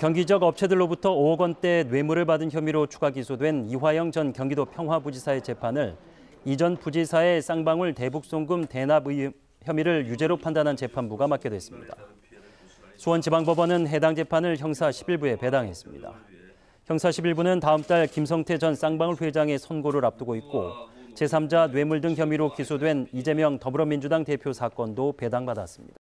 경기적 업체들로부터 5억 원대 뇌물을 받은 혐의로 추가 기소된 이화영 전 경기도 평화부지사의 재판을 이전 부지사의 쌍방울 대북송금 대납 의 혐의를 유죄로 판단한 재판부가 맡게 됐습니다. 수원지방법원은 해당 재판을 형사 11부에 배당했습니다. 형사 11부는 다음 달 김성태 전 쌍방울 회장의 선고를 앞두고 있고 제3자 뇌물 등 혐의로 기소된 이재명 더불어민주당 대표 사건도 배당받았습니다.